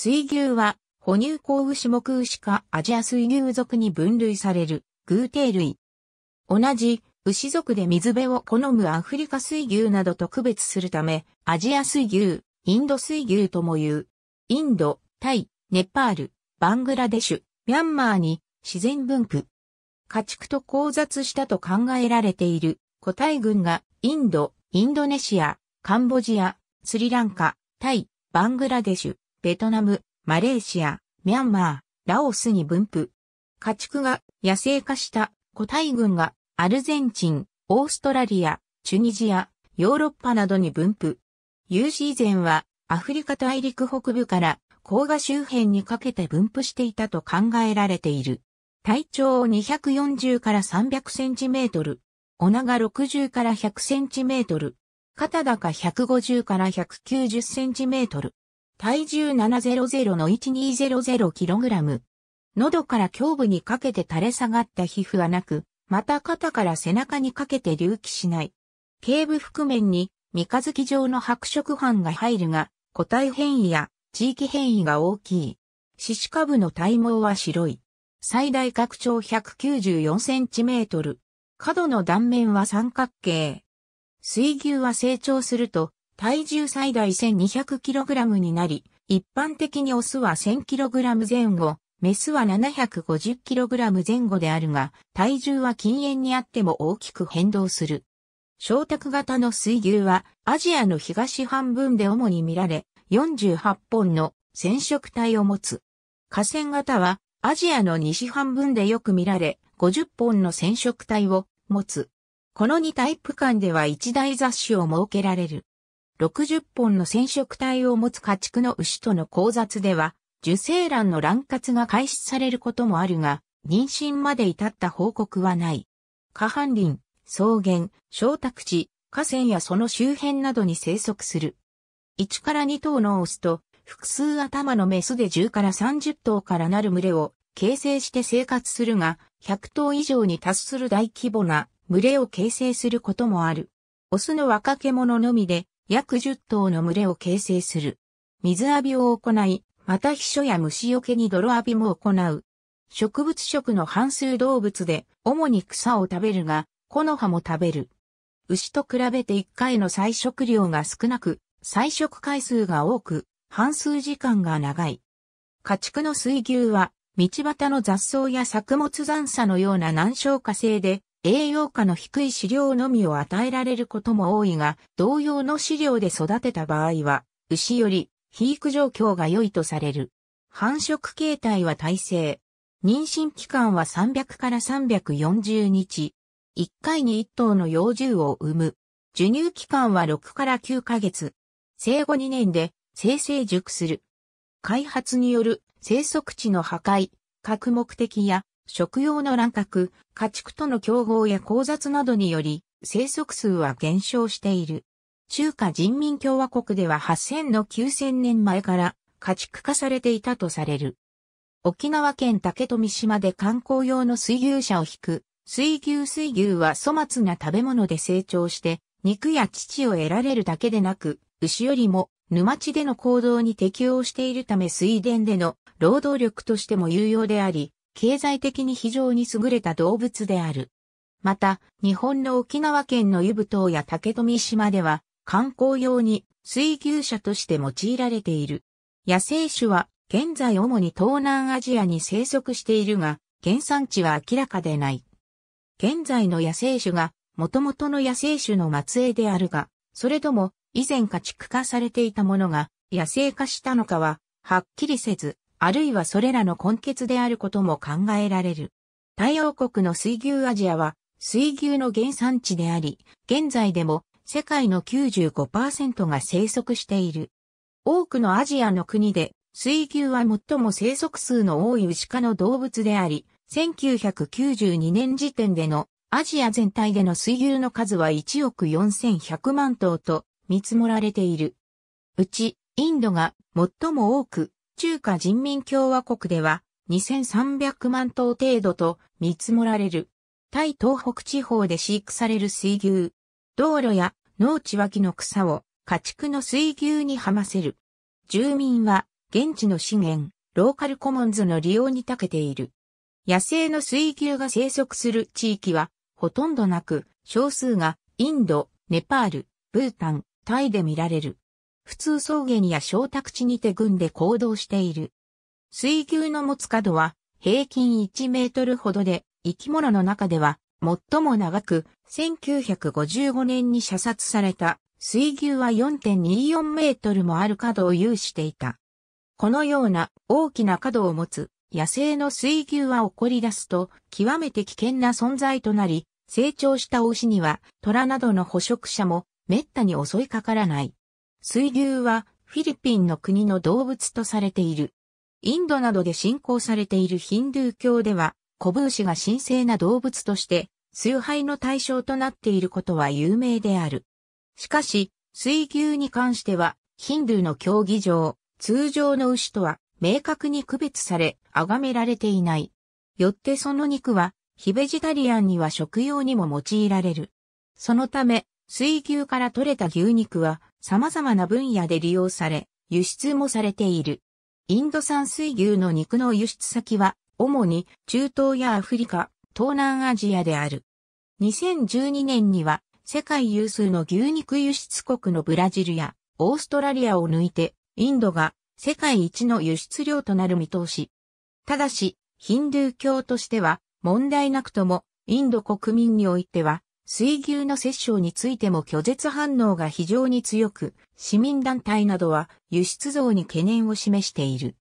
水牛は、哺乳鉱牛目牛かアジア水牛属に分類される、偶定類。同じ、牛族で水辺を好むアフリカ水牛などと区別するため、アジア水牛、インド水牛とも言う。インド、タイ、ネパール、バングラデシュ、ミャンマーに自然分布。家畜と交雑したと考えられている個体群がインド、インドネシア、カンボジア、スリランカ、タイ、バングラデシュ、ベトナム、マレーシア、ミャンマー、ラオスに分布。家畜が野生化した個体群がアルゼンチン、オーストラリア、チュニジア、ヨーロッパなどに分布。有史以前はアフリカ大陸北部から甲賀周辺にかけて分布していたと考えられている。体長240から300センチメートル。お長60から100センチメートル。肩高150から190センチメートル。体重 700-1200kg。喉から胸部にかけて垂れ下がった皮膚はなく、また肩から背中にかけて隆起しない。頸部覆面に三日月状の白色斑が入るが、個体変異や地域変異が大きい。四肢下部の体毛は白い。最大拡張 194cm。角の断面は三角形。水牛は成長すると体重最大 1200kg になり、一般的にオスは 1000kg 前後、メスは 750kg 前後であるが、体重は禁煙にあっても大きく変動する。小卓型の水牛はアジアの東半分で主に見られ、48本の染色体を持つ。河川型はアジアの西半分でよく見られ、50本の染色体を持つ。この2タイプ間では一大雑種を設けられる。60本の染色体を持つ家畜の牛との交雑では、受精卵の卵活が開始されることもあるが、妊娠まで至った報告はない。下半林、草原、小宅地、河川やその周辺などに生息する。1から2頭のオスと、複数頭のメスで10から30頭からなる群れを形成して生活するが、100頭以上に達する大規模な群れを形成することもある。オスの若けのみで約10頭の群れを形成する。水浴びを行い、また秘書や虫除けに泥浴びも行う。植物食の半数動物で、主に草を食べるが、木の葉も食べる。牛と比べて1回の採食量が少なく、採食回数が多く、半数時間が長い。家畜の水牛は、道端の雑草や作物残差のような難消化性で、栄養価の低い飼料のみを与えられることも多いが、同様の飼料で育てた場合は、牛より肥育状況が良いとされる。繁殖形態は耐性。妊娠期間は300から340日。1回に1頭の幼獣を産む。授乳期間は6から9ヶ月。生後2年で生成熟する。開発による生息地の破壊、各目的や食用の乱獲、家畜との競合や交雑などにより、生息数は減少している。中華人民共和国では8000の9000年前から家畜化されていたとされる。沖縄県竹富島で観光用の水牛車を引く。水牛水牛は粗末な食べ物で成長して、肉や乳を得られるだけでなく、牛よりも沼地での行動に適応しているため水田での労働力としても有用であり、経済的に非常に優れた動物である。また、日本の沖縄県の湯布島や竹富島では、観光用に水牛車として用いられている。野生種は、現在主に東南アジアに生息しているが、原産地は明らかでない。現在の野生種が、元々の野生種の末裔であるが、それとも、以前家畜化されていたものが、野生化したのかは、はっきりせず、あるいはそれらの根結であることも考えられる。太陽国の水牛アジアは、水牛の原産地であり、現在でも世界の95%が生息している。多くのアジアの国で、水牛は最も生息数の多い牛科の動物であり、1992年時点でのアジア全体での水牛の数は1億4100万頭と見積もられている。うち、インドが最も多く中華人民共和国では2300万頭程度と見積もられる。タイ東北地方で飼育される水牛。道路や農地脇の草を家畜の水牛にはませる。住民は現地の資源、ローカルコモンズの利用に長けている。野生の水牛が生息する地域はほとんどなく、少数がインド、ネパール、ブータン、タイで見られる。普通草原や小宅地にて群で行動している。水牛の持つ角は平均1メートルほどで、生き物の中では最も長く、1955年に射殺された水牛は4.24メートルもある角を有していた。このような大きな角を持つ野生の水牛は怒り出すと極めて危険な存在となり、成長した牛には虎などの捕食者も滅多に襲いかからない。水牛はフィリピンの国の動物とされている。インドなどで信仰されているヒンドゥー教では、コブ牛が神聖な動物として、崇拝の対象となっていることは有名である。しかし、水牛に関しては、ヒンドゥーの競技上、通常の牛とは明確に区別され、崇められていない。よってその肉は、ヒベジタリアンには食用にも用いられる。そのため、水牛から取れた牛肉は様々な分野で利用され、輸出もされている。インド産水牛の肉の輸出先は、主に中東やアフリカ、東南アジアである。2012年には、世界有数の牛肉輸出国のブラジルやオーストラリアを抜いて、インドが世界一の輸出量となる見通し。ただし、ヒンドゥー教としては問題なくとも、インド国民においては水牛の摂政についても拒絶反応が非常に強く、市民団体などは輸出増に懸念を示している。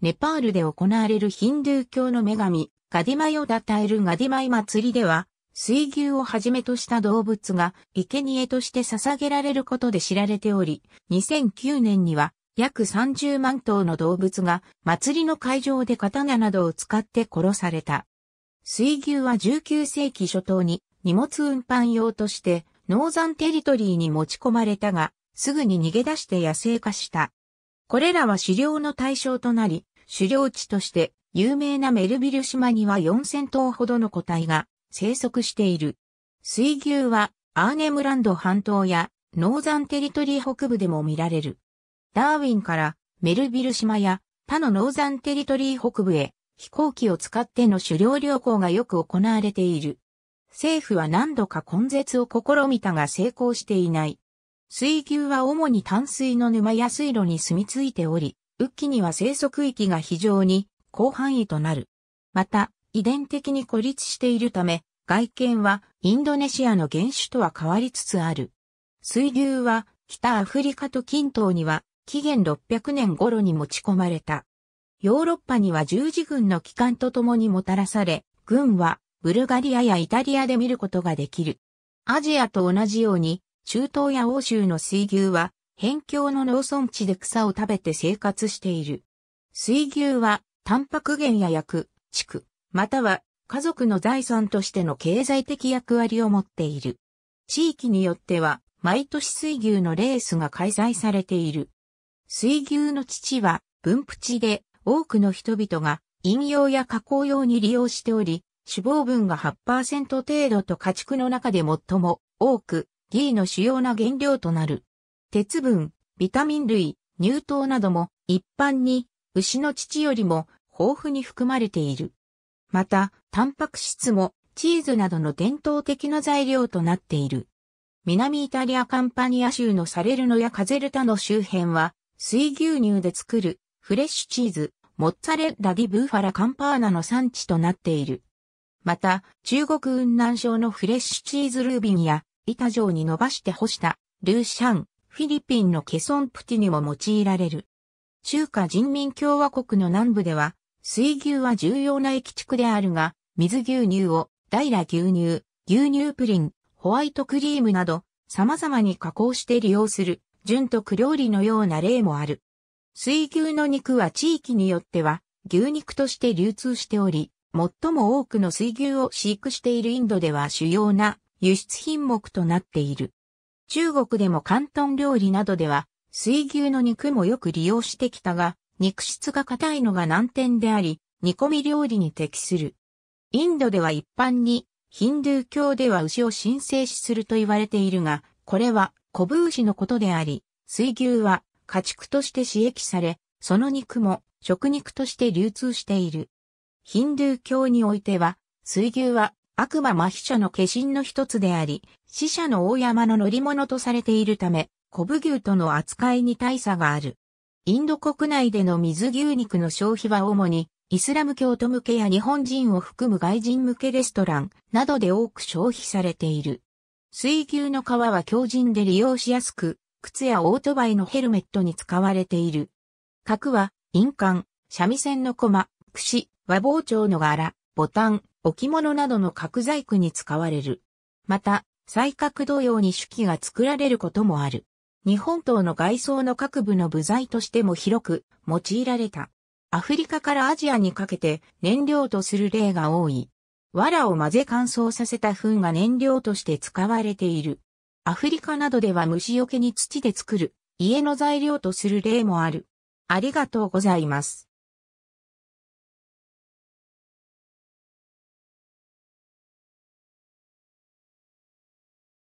ネパールで行われるヒンドゥー教の女神、ガディマヨダタえルガディマイ祭りでは、水牛をはじめとした動物が生贄として捧げられることで知られており、2009年には約30万頭の動物が祭りの会場で刀などを使って殺された。水牛は19世紀初頭に荷物運搬用としてノーザンテリトリーに持ち込まれたが、すぐに逃げ出して野生化した。これらは狩猟の対象となり、狩猟地として有名なメルビル島には4000頭ほどの個体が生息している。水牛はアーネムランド半島やノーザンテリトリー北部でも見られる。ダーウィンからメルビル島や他のノーザンテリトリー北部へ飛行機を使っての狩猟旅行がよく行われている。政府は何度か根絶を試みたが成功していない。水牛は主に淡水の沼や水路に住み着いており、雨季には生息域が非常に広範囲となる。また、遺伝的に孤立しているため、外見はインドネシアの原種とは変わりつつある。水牛は北アフリカと近東には紀元600年頃に持ち込まれた。ヨーロッパには十字軍の帰還とともにもたらされ、軍はブルガリアやイタリアで見ることができる。アジアと同じように、中東や欧州の水牛は、辺境の農村地で草を食べて生活している。水牛は、タンパク源や薬、畜、または家族の財産としての経済的役割を持っている。地域によっては、毎年水牛のレースが開催されている。水牛の父は、分布地で多くの人々が飲用や加工用に利用しており、脂肪分が8%程度と家畜の中で最も多く、ギーの主要な原料となる。鉄分、ビタミン類、乳糖なども一般に牛の乳よりも豊富に含まれている。また、タンパク質もチーズなどの伝統的な材料となっている。南イタリアカンパニア州のサレルノやカゼルタの周辺は、水牛乳で作るフレッシュチーズ、モッツァレッラ・ディ・ブーファラ・カンパーナの産地となっている。また、中国雲南省のフレッシュチーズルービンや、板状に伸ばして干した、ルーシャン、フィリピンのケソンプティにも用いられる。中華人民共和国の南部では、水牛は重要な駅畜であるが、水牛乳を、イラ牛乳、牛乳プリン、ホワイトクリームなど、様々に加工して利用する、純徳料理のような例もある。水牛の肉は地域によっては、牛肉として流通しており、最も多くの水牛を飼育しているインドでは主要な輸出品目となっている。中国でも広東料理などでは水牛の肉もよく利用してきたが、肉質が硬いのが難点であり、煮込み料理に適する。インドでは一般にヒンドゥー教では牛を神聖視すると言われているが、これは古ブ牛のことであり、水牛は家畜として刺激され、その肉も食肉として流通している。ヒンドゥー教においては、水牛は悪魔麻痺者の化身の一つであり、死者の大山の乗り物とされているため、コブ牛との扱いに大差がある。インド国内での水牛肉の消費は主に、イスラム教徒向けや日本人を含む外人向けレストランなどで多く消費されている。水牛の皮は強靭で利用しやすく、靴やオートバイのヘルメットに使われている。角は、印鑑、三味線の駒、櫛、和包丁の柄、ボタン、置物などの角細工に使われる。また、細角同様に手記が作られることもある。日本刀の外装の各部の部材としても広く用いられた。アフリカからアジアにかけて燃料とする例が多い。藁を混ぜ乾燥させた糞が燃料として使われている。アフリカなどでは虫除けに土で作る家の材料とする例もある。ありがとうございます。